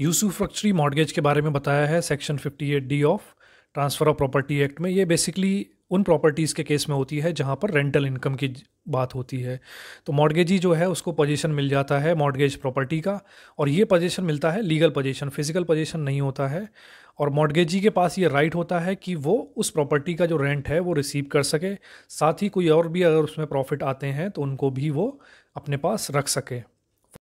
Yusuf अक्चरी mortgage के बारे में बताया है section 58 D of transfer of property act में ये बेसिकली उन प्रॉपर्टीज़ के केस में होती है जहाँ पर रेंटल इनकम की बात होती है तो मॉडगेजी जो है उसको पोजीशन मिल जाता है मॉडगेज प्रॉपर्टी का और ये पोजीशन मिलता है लीगल पोजीशन फिजिकल पोजीशन नहीं होता है और मॉडगेजी के पास ये राइट होता है कि वो उस प्रॉपर्टी का जो रेंट है वो रिसीव कर सके साथ ही कोई और भी अगर उसमें प्रॉफिट आते हैं तो उनको भी वो अपने पास रख सके